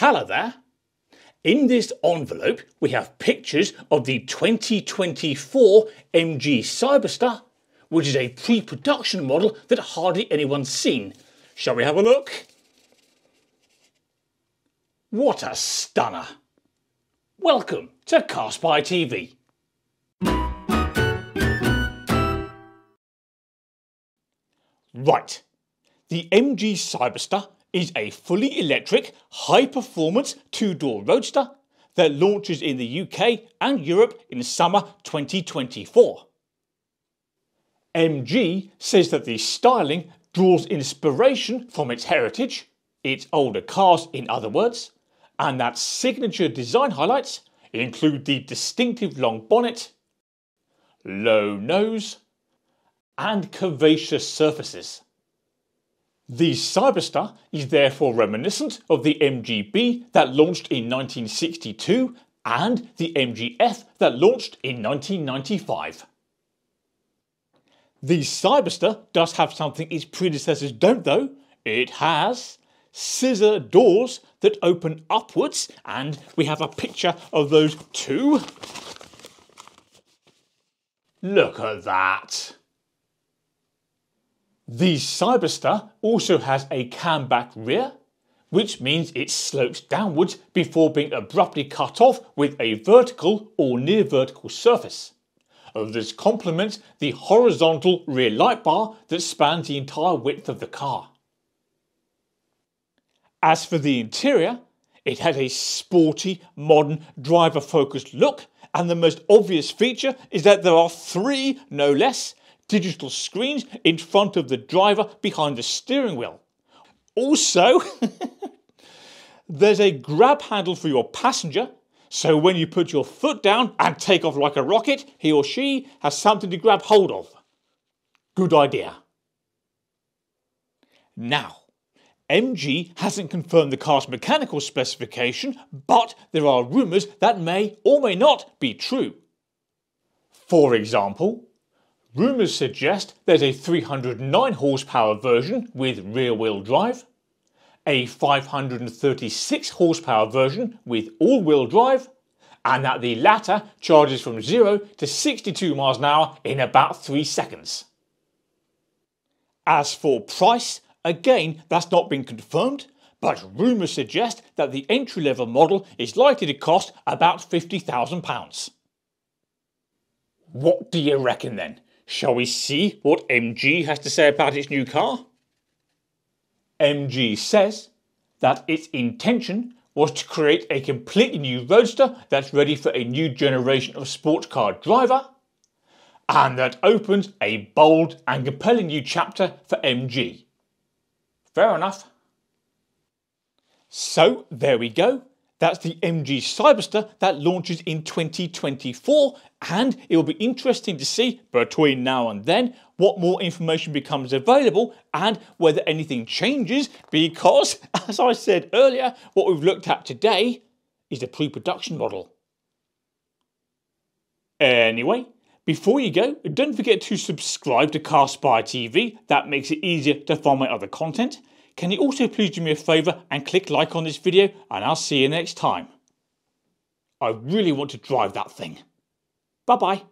Hello there. In this envelope, we have pictures of the 2024 MG Cyberstar, which is a pre-production model that hardly anyone's seen. Shall we have a look? What a stunner! Welcome to CarSpy TV. Right, the MG Cyberstar is a fully electric, high performance two door roadster that launches in the UK and Europe in summer 2024. MG says that the styling draws inspiration from its heritage, its older cars, in other words, and that signature design highlights include the distinctive long bonnet, low nose, and curvaceous surfaces. The Cyberstar is therefore reminiscent of the MGB that launched in 1962 and the MGF that launched in 1995. The Cyberster does have something its predecessors don't though. It has scissor doors that open upwards and we have a picture of those two. Look at that. The Cyberstar also has a cam back rear, which means it slopes downwards before being abruptly cut off with a vertical or near vertical surface. This complements the horizontal rear light bar that spans the entire width of the car. As for the interior, it has a sporty, modern, driver focused look, and the most obvious feature is that there are three, no less, digital screens in front of the driver behind the steering wheel. Also, there's a grab handle for your passenger, so when you put your foot down and take off like a rocket, he or she has something to grab hold of. Good idea. Now, MG hasn't confirmed the car's mechanical specification, but there are rumours that may or may not be true. For example, Rumours suggest there's a 309 horsepower version with rear wheel drive, a 536 horsepower version with all wheel drive, and that the latter charges from 0 to 62 miles an hour in about 3 seconds. As for price, again that's not been confirmed, but rumours suggest that the entry level model is likely to cost about £50,000. What do you reckon then? Shall we see what MG has to say about its new car? MG says that its intention was to create a completely new roadster that's ready for a new generation of sports car driver, and that opens a bold and compelling new chapter for MG. Fair enough. So there we go. That's the MG Cyberster that launches in 2024, and it will be interesting to see between now and then what more information becomes available and whether anything changes because, as I said earlier, what we've looked at today is the pre-production model. Anyway, before you go, don't forget to subscribe to CarSpy TV. That makes it easier to find my other content. Can you also please do me a favour and click like on this video and I'll see you next time. I really want to drive that thing. Bye bye.